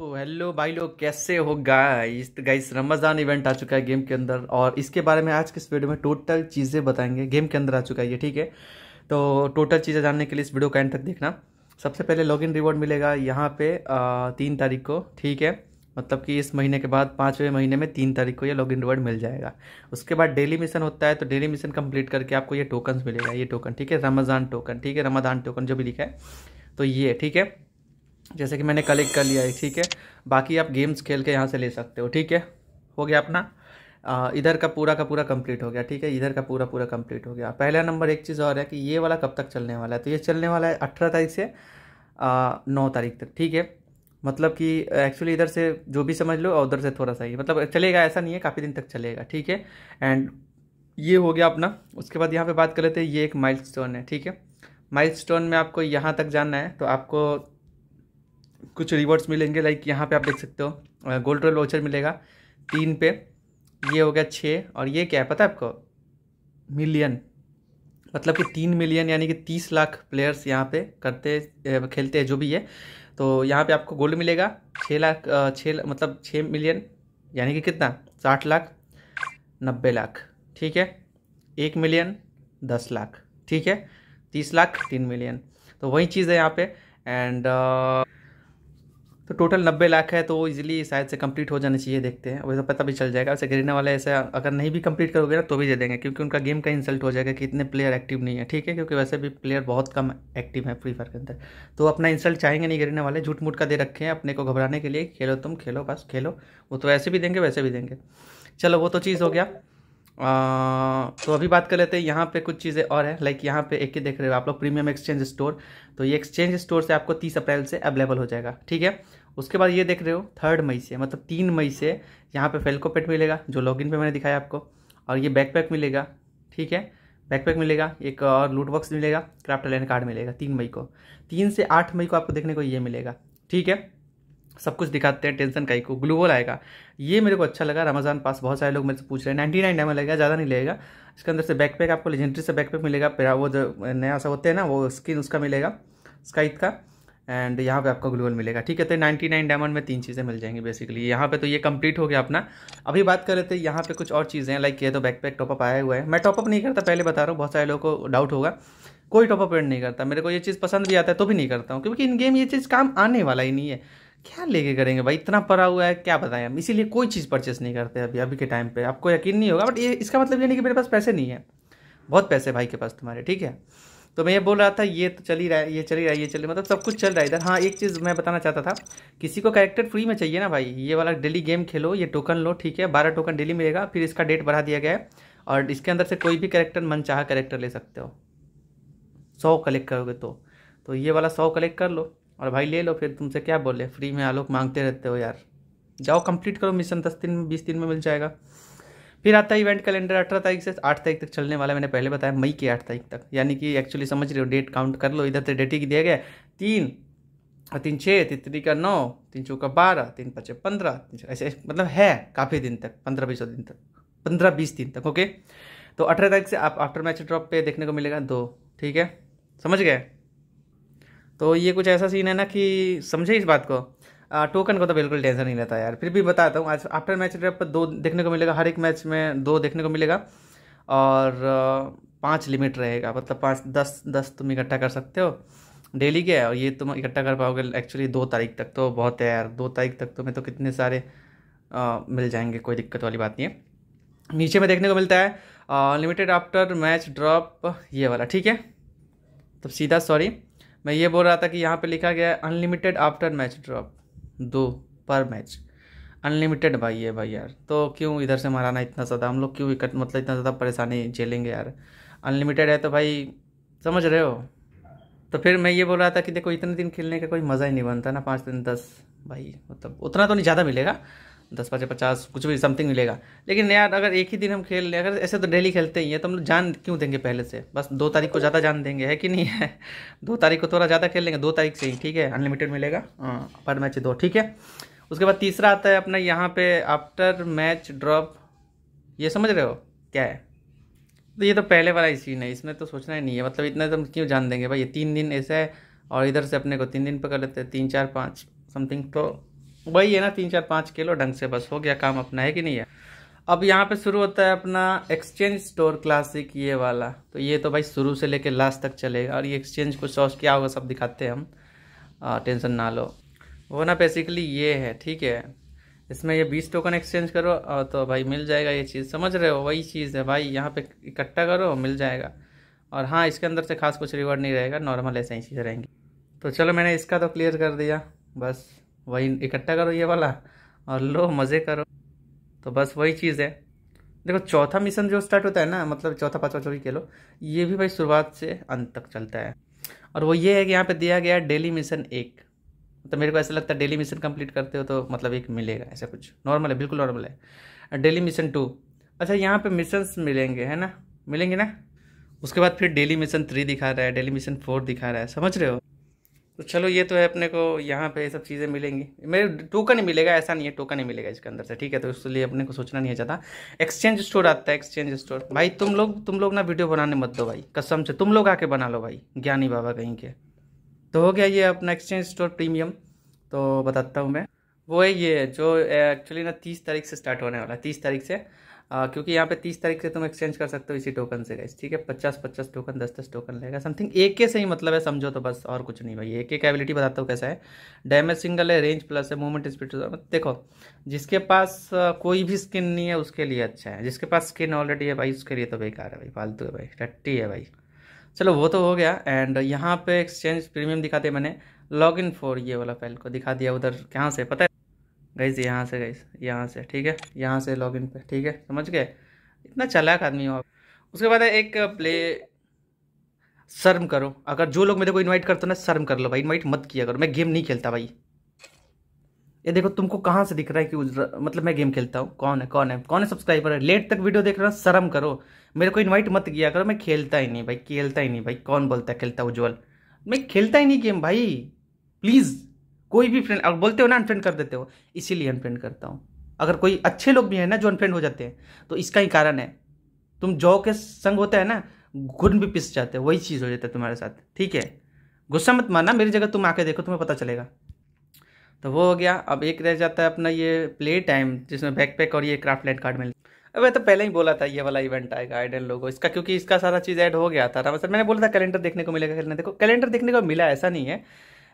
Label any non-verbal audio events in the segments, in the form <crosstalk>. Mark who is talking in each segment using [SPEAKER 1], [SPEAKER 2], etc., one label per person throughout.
[SPEAKER 1] तो हेलो भाई लोग कैसे हो गाइस तो गाइस रमज़ान इवेंट आ चुका है गेम के अंदर और इसके बारे में आज के इस वीडियो में टोटल चीज़ें बताएंगे गेम के अंदर आ चुका है ये ठीक है तो टोटल चीज़ें जानने के लिए इस वीडियो का एंड तक देखना सबसे पहले लॉगिन रिवॉर्ड मिलेगा यहाँ पे आ, तीन तारीख को ठीक है मतलब कि इस महीने के बाद पाँचवें महीने में तीन तारीख को ये लॉगिन रिवॉर्ड मिल जाएगा उसके बाद डेली मिशन होता है तो डेली मिशन कंप्लीट करके आपको ये टोकन मिलेगा ये टोकन ठीक है रमज़ान टोकन ठीक है रमदान टोकन जो भी लिखा है तो ये ठीक है जैसे कि मैंने कलेक्ट कर लिया है ठीक है बाकी आप गेम्स खेल के यहाँ से ले सकते हो ठीक है हो गया अपना आ, इधर का पूरा का पूरा कंप्लीट हो गया ठीक है इधर का पूरा पूरा कंप्लीट हो गया पहला नंबर एक चीज़ और है कि ये वाला कब तक चलने वाला है तो ये चलने वाला है अठारह तारीख से नौ तारीख तक ठीक है मतलब कि एक्चुअली इधर से जो भी समझ लो उधर से थोड़ा सा ही मतलब चलेगा ऐसा नहीं है काफ़ी दिन तक चलेगा ठीक है एंड ये हो गया अपना उसके बाद यहाँ पे बात कर लेते हैं ये एक स्टोन है ठीक है स्टोन में आपको यहाँ तक जाना है तो आपको कुछ रिवॉर्ड्स मिलेंगे लाइक यहाँ पे आप देख सकते हो गोल्ड रोल वाउचर मिलेगा तीन पे ये हो गया छः और ये क्या है पता है आपको मिलियन मतलब कि तीन मिलियन यानी कि तीस लाख प्लेयर्स यहाँ पे करते खेलते हैं जो भी है तो यहाँ पे आपको गोल्ड मिलेगा छः लाख छः मतलब छः मिलियन यानी कि कितना साठ लाख नब्बे लाख ठीक है एक मिलियन दस लाख ठीक है तीस लाख तीन मिलियन तो वही चीज़ है यहाँ पे एंड तो टोटल नब्बे लाख है तो इजीली शायद से कंप्लीट हो जाना चाहिए देखते हैं वैसे पता भी चल जाएगा वैसे गिरने वाले ऐसे अगर नहीं भी कंप्लीट करोगे ना तो भी दे देंगे क्योंकि उनका गेम का इंसल्ट हो जाएगा कि इतने प्लेयर एक्टिव नहीं है ठीक है क्योंकि वैसे भी प्लेयर बहुत कम एक्टिव है फ्री फायर के अंदर तो अपना इंसल्ट चाहेंगे नहीं गिरने वाले झूठ मूठ का दे रखे हैं अपने को घबराने के लिए खेलो तुम खेलो बस खेलो वो तो ऐसे भी देंगे वैसे भी देंगे चलो वो तो चीज़ हो गया तो अभी बात कर लेते हैं यहाँ पे कुछ चीज़ें और हैं लाइक यहाँ पे एक ही देख रहे हो आप लोग प्रीमियम एक्सचेंज स्टोर तो ये एक्सचेंज स्टोर से आपको तीस अप्रैल से अवेलेबल हो जाएगा ठीक है उसके बाद ये देख रहे हो थर्ड मई से मतलब तीन मई से यहाँ पे फेल्को पेट मिलेगा जो लॉगिन पे मैंने दिखाया आपको और ये बैकपैक मिलेगा ठीक है बैकपैक मिलेगा एक और लूट बॉक्स मिलेगा क्राफ्ट लैंड कार्ड मिलेगा तीन मई को तीन से आठ मई को आपको देखने को ये मिलेगा ठीक है सब कुछ दिखाते हैं टेंशन कहीं को ग्लूवल आएगा ये मेरे को अच्छा लगा रमजान पास बहुत सारे लोग मेरे से पूछ रहे हैं नाइन्टी नाइन डायमंड लगेगा ज़्यादा नहीं लगेगा इसके अंदर से बैकपैक आपको लेजेंड्री से बैकपैक मिलेगा फिर वो जो नया सा होते हैं ना वो स्किन उसका मिलेगा स्काइथ का एंड यहाँ पे आपको ग्लूवल मिलेगा ठीक है तो नाइन्टी नाइन डायमंड में तीन चीज़ें मिल जाएंगी बेसिकली यहाँ पे तो ये कंप्लीट हो गया अपना अभी बात कर रहे थे यहाँ पे कुछ और चीज़ें लाइक ये तो बैकपैक टॉपअप आया हुआ है मैं टॉपअप नहीं करता पहले बता रहा हूँ बहुत सारे लोगों को डाउट होगा कोई टॉपअप एंड नहीं करता मेरे को ये चीज़ पसंद भी आता है तो भी नहीं करता हूँ क्योंकि इन गेम ये चीज़ काम आने वाला ही नहीं है क्या लेके करेंगे भाई इतना पड़ा हुआ है क्या बताएं हम इसीलिए कोई चीज़ परचेस नहीं करते अभी अभी के टाइम पे आपको यकीन नहीं होगा बट ये इसका मतलब ये नहीं कि मेरे पास पैसे नहीं है बहुत पैसे भाई के पास तुम्हारे ठीक है तो मैं ये बोल रहा था ये तो चल ही रहा है ये चल ही रहा है ये चल रहा मतलब सब कुछ चल रहा है इधर हाँ एक चीज़ मैं बताना चाहता था किसी को कैरेक्टर फ्री में चाहिए ना भाई ये वाला डेली गेम खेलो ये टोकन लो ठीक है बारह टोकन डेली मिलेगा फिर इसका डेट बढ़ा दिया गया है और इसके अंदर से कोई भी कैरेक्टर मन चाह कैरेक्टर ले सकते हो सौ कलेक्ट करोगे तो।, तो ये वाला सौ कलेक्ट कर लो और भाई ले लो फिर तुमसे क्या बोले फ्री में आलोक मांगते रहते हो यार जाओ कंप्लीट करो मिशन दस दिन में बीस दिन में मिल जाएगा फिर आता है इवेंट कैलेंडर अठारह तारीख से आठ तारीख तक चलने वाला मैंने पहले बताया मई के आठ तारीख तक यानी कि एक्चुअली समझ रहे हो डेट काउंट कर लो इधर से डेटिंग ही दिया गया तीन और तीन छः तीन तीन का नौ तीन चौ का बारह तीन पचे पंद्रह तीन ऐसे मतलब है काफ़ी दिन तक पंद्रह बीसों दिन तक पंद्रह बीस दिन तक ओके तो अठारह तारीख से आप आफ्टर मैच ड्रॉप पे देखने को मिलेगा दो ठीक है समझ गए तो ये कुछ ऐसा सीन है ना कि समझे इस बात को आ, टोकन का तो बिल्कुल टेंशन नहीं रहता यार फिर भी बताता हूँ आज आफ्टर मैच रेप पर दो देखने को मिलेगा हर एक मैच में दो देखने को मिलेगा और पाँच लिमिट रहेगा मतलब पाँच दस दस तुम इकट्ठा कर सकते हो डेली के और ये तुम इकट्ठा कर पाओगे एक्चुअली दो तारीख तक तो बहुत है यार दो तारीख तक तुम्हें तो कितने सारे आ, मिल जाएंगे कोई दिक्कत वाली बात नहीं है नीचे में देखने को मिलता है लिमिटेड आफ्टर मैच ड्रॉप ये वाला ठीक है तो सीधा सॉरी मैं ये बोल रहा था कि यहाँ पे लिखा गया है अनलिमिटेड आफ्टर मैच ड्रॉप दो पर मैच अनलिमिटेड भाई है भाई यार तो क्यों इधर से मराना इतना ज़्यादा हम लोग क्यों विकट मतलब इतना ज़्यादा परेशानी झेलेंगे यार अनलिमिटेड है तो भाई समझ रहे हो तो फिर मैं ये बोल रहा था कि देखो इतने दिन खेलने का कोई मज़ा ही नहीं बनता ना पाँच दिन दस भाई मतलब उतना तो नहीं ज़्यादा मिलेगा दस पाँच पचास कुछ भी समथिंग मिलेगा लेकिन यार अगर एक ही दिन हम खेल लें अगर ऐसे तो डेली खेलते ही हैं तो हम लोग जान क्यों देंगे पहले से बस दो तारीख को ज़्यादा जान देंगे है कि नहीं है <laughs> दो तारीख को थोड़ा ज़्यादा खेल लेंगे दो तारीख से ही ठीक है अनलिमिटेड मिलेगा हाँ, पर मैच दो ठीक है उसके बाद तीसरा आता है अपना यहाँ पे आफ्टर मैच ड्रॉप ये समझ रहे हो क्या है तो ये तो पहले वाला ही सीन है इसमें तो सोचना ही नहीं है मतलब इतना तो हम क्यों जान देंगे भाई ये तीन दिन ऐसा है और इधर से अपने को तीन दिन पे कर लेते हैं तीन चार पाँच समथिंग तो वही है ना तीन चार पाँच किलो ढंग से बस हो गया काम अपना है कि नहीं है अब यहाँ पे शुरू होता है अपना एक्सचेंज स्टोर क्लासिक ये वाला तो ये तो भाई शुरू से लेके लास्ट तक चलेगा और ये एक्सचेंज कुछ सॉस क्या होगा सब दिखाते हैं हम आ, टेंशन ना लो वो ना बेसिकली ये है ठीक है इसमें ये बीस टोकन एक्सचेंज करो तो भाई मिल जाएगा ये चीज़ समझ रहे हो वही चीज़ है भाई यहाँ पर इकट्ठा करो मिल जाएगा और हाँ इसके अंदर से खास कुछ रिवॉर्ड नहीं रहेगा नॉर्मल ऐसे ही चीज़ें रहेंगी तो चलो मैंने इसका तो क्लियर कर दिया बस वही इकट्ठा करो ये वाला और लो मज़े करो तो बस वही चीज़ है देखो चौथा मिशन जो स्टार्ट होता है ना मतलब चौथा पाँचवा चौबीस भी लो ये भी भाई शुरुआत से अंत तक चलता है और वो ये है कि यहाँ पे दिया गया डेली मिशन एक तो मेरे को ऐसा लगता है डेली मिशन कंप्लीट करते हो तो मतलब एक मिलेगा ऐसा कुछ नॉर्मल है बिल्कुल नॉर्मल है डेली मिशन टू अच्छा यहाँ पे मिशंस मिलेंगे है ना मिलेंगे ना उसके बाद फिर डेली मिशन थ्री दिखा रहा है डेली मिशन फोर दिखा रहा है समझ रहे हो तो चलो ये तो है अपने को यहाँ पे सब चीज़ें मिलेंगी मेरे टोकन ही मिलेगा ऐसा नहीं है टोकन ही मिलेगा इसके अंदर से ठीक है तो इसलिए अपने को सोचना नहीं है ज़्यादा एक्सचेंज स्टोर आता है एक्सचेंज स्टोर भाई तुम लोग तुम लोग ना वीडियो बनाने मत दो भाई कसम से तुम लोग आके बना लो भाई ज्ञानी बाबा कहीं के तो हो गया ये अपना एक्सचेंज स्टोर प्रीमियम तो बताता हूँ मैं वो है ये जो एक्चुअली ना तीस तारीख से स्टार्ट होने वाला है तीस तारीख से आ, क्योंकि यहाँ पे तीस तारीख से तुम एक्सचेंज कर सकते हो इसी टोकन से गाइस ठीक है पचास पचास टोकन दस दस टोकन रहेगा समथिंग एक के से ही मतलब है समझो तो बस और कुछ नहीं भाई एक एक एबिलिटी बताता हूँ कैसा है डैमेज सिंगल है रेंज प्लस है मूवमेंट स्पीड तो देखो जिसके पास कोई भी स्किन नहीं है उसके लिए अच्छा है जिसके पास स्किन ऑलरेडी है भाई उसके लिए तो बेकार है भाई फालतू है भाई टट्टी है भाई चलो वो तो हो गया एंड यहाँ पे एक्सचेंज प्रीमियम दिखा दिया मैंने लॉग इन फॉर ये वाला फाइल को दिखा दिया उधर कहाँ से पता है गईस यहाँ से गईस यहाँ से ठीक है यहाँ से इन पे ठीक है समझ गए इतना चलाक आदमी हो उसके बाद एक प्ले शर्म करो अगर जो लोग मेरे को इनवाइट करते हो ना शर्म कर लो भाई इनवाइट मत किया करो मैं गेम नहीं खेलता भाई ये देखो तुमको कहाँ से दिख रहा है कि मतलब मैं गेम खेलता हूँ कौन है कौन है कौन है सब्सक्राइबर है लेट तक वीडियो देख रहा है शर्म करो मेरे को इनवाइट मत किया करो मैं खेलता ही नहीं भाई खेलता ही नहीं भाई कौन बोलता है खेलता उज्ज्वल मैं खेलता ही नहीं गेम भाई प्लीज़ कोई भी फ्रेंड अगर बोलते हो ना अनफ्रेंड कर देते हो इसीलिए अनफ्रेंड करता हूँ अगर कोई अच्छे लोग भी हैं ना जो अनफ्रेंड हो जाते हैं तो इसका ही कारण है तुम जौ के संग होता है ना घुन भी पिस जाते हो वही चीज़ हो जाता है तुम्हारे साथ ठीक है गुस्सा मत माना मेरी जगह तुम आके देखो तुम्हें पता चलेगा तो वो हो गया अब एक रह जाता है अपना ये प्ले टाइम जिसमें बैकपैक और ये क्राफ्ट लाइट कार्ड मिल अबे तो पहले ही बोला था ये वाला इवेंट आएगा आइडल लोगो इसका क्योंकि इसका सारा चीज़ ऐड हो गया था सर मैंने बोला था कैलेंडर देखने को मिलेगा कैलेंडर देखो कैलेंडर देखने को मिला ऐसा नहीं है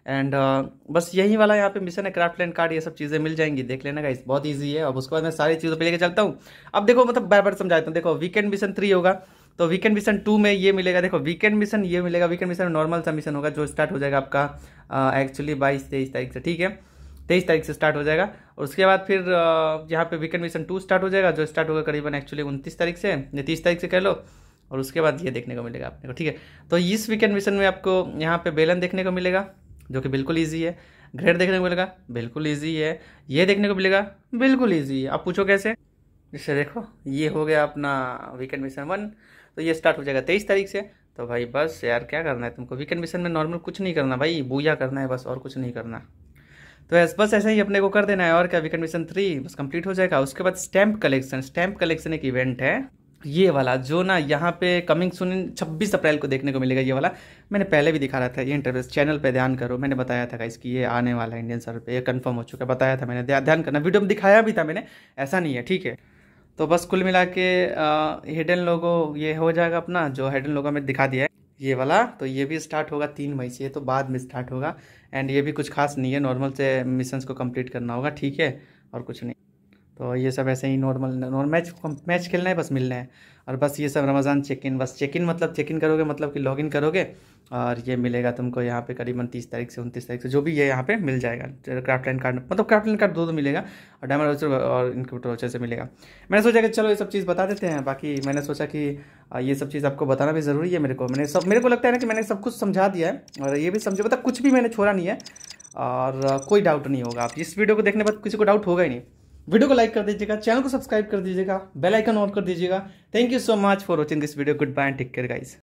[SPEAKER 1] एंड uh, बस यही वाला यहाँ पे मिशन है क्राफ्ट लैंड कार्ड ये सब चीज़ें मिल जाएंगी देख लेना गाइस बहुत ईजी है अब उसके बाद मैं सारी चीज़ों पे लेके चलता हूँ अब देखो मतलब बार बार समझाता हूँ देखो वीकेंड मिशन थ्री होगा तो वीकेंड मिशन टू में ये मिलेगा देखो वीकेंड मिशन ये मिलेगा वीकेंड मिशन नॉर्मल सा मिशन होगा जो स्टार्ट हो जाएगा आपका एक्चुअली uh, बाईस तेईस तारीख से ठीक है तेईस तारीख से स्टार्ट हो जाएगा और उसके बाद फिर uh, यहाँ पे वीकेंड मिशन टू स्टार्ट हो जाएगा जो स्टार्ट होगा करीबन एक्चुअली उनतीस तारीख से या तीस तारीख से कह लो और उसके बाद ये देखने को मिलेगा आपने को ठीक है तो इस वीकेंड मिशन में आपको यहाँ पे बेलन देखने को मिलेगा जो कि बिल्कुल ईजी है ग्रेड देखने को मिलेगा बिल्कुल ईजी है ये देखने को मिलेगा बिल्कुल ईजी है आप पूछो कैसे जैसे देखो ये हो गया अपना वीकेंड मिशन वन तो ये स्टार्ट हो जाएगा तेईस तारीख से तो भाई बस यार क्या करना है तुमको वीकेंड मिशन में नॉर्मल कुछ नहीं करना भाई बूया करना है बस और कुछ नहीं करना तो ऐस बस ऐसे ही अपने को कर देना है और क्या वीकेंड मिशन थ्री बस कंप्लीट हो जाएगा उसके बाद स्टैंप कलेक्शन स्टैम्प कलेक्शन एक इवेंट है ये वाला जो ना यहाँ पे कमिंग सुन 26 अप्रैल को देखने को मिलेगा ये वाला मैंने पहले भी दिखा रहा था ये इंटरव्यूज चैनल पे ध्यान करो मैंने बताया था इसकी ये आने वाला इंडियन सर्वर पे ये कंफर्म हो चुका है बताया था मैंने ध्यान करना वीडियो में दिखाया भी था मैंने ऐसा नहीं है ठीक है तो बस कुल मिला के हिडन लोगो ये हो जाएगा अपना जो हिडन लोगो में दिखा दिया है ये वाला तो ये भी स्टार्ट होगा तीन मई से तो बाद में स्टार्ट होगा एंड ये भी कुछ खास नहीं है नॉर्मल से मिशन को कम्प्लीट करना होगा ठीक है और कुछ नहीं तो ये सब ऐसे ही नॉर्मल नॉर्मल मैच मैच खेलना है बस मिलना है और बस ये सब रमज़ान चेक इन बस चेक इन मतलब चेक इन करोगे मतलब कि लॉग इन करोगे और ये मिलेगा तुमको यहाँ पे करीबन तीस तारीख से उनतीस तारीख से जो भी ये यहाँ पे मिल जाएगा क्राफ्ट लाइन कार्ड मतलब क्राफ्ट लाइन कार्ड दो दो मिलेगा और डायमंड वाचर और इनक्यूटर वाचर से मिलेगा मैंने सोचा कि चलो ये सब चीज़ बता देते हैं बाकी मैंने सोचा कि ये सब चीज़ आपको बताना भी ज़रूरी है मेरे को मैंने सब मेरे को लगता है ना कि मैंने सब कुछ समझा दिया है और ये भी समझे मतलब कुछ भी मैंने छोड़ा नहीं है और कोई डाउट नहीं होगा आप इस वीडियो को देखने के बाद किसी को डाउट होगा ही नहीं वीडियो को लाइक कर दीजिएगा चैनल को सब्सक्राइब कर दीजिएगा बेल आइकन ऑन कर दीजिएगा thank you so much for watching this video goodbye take care guys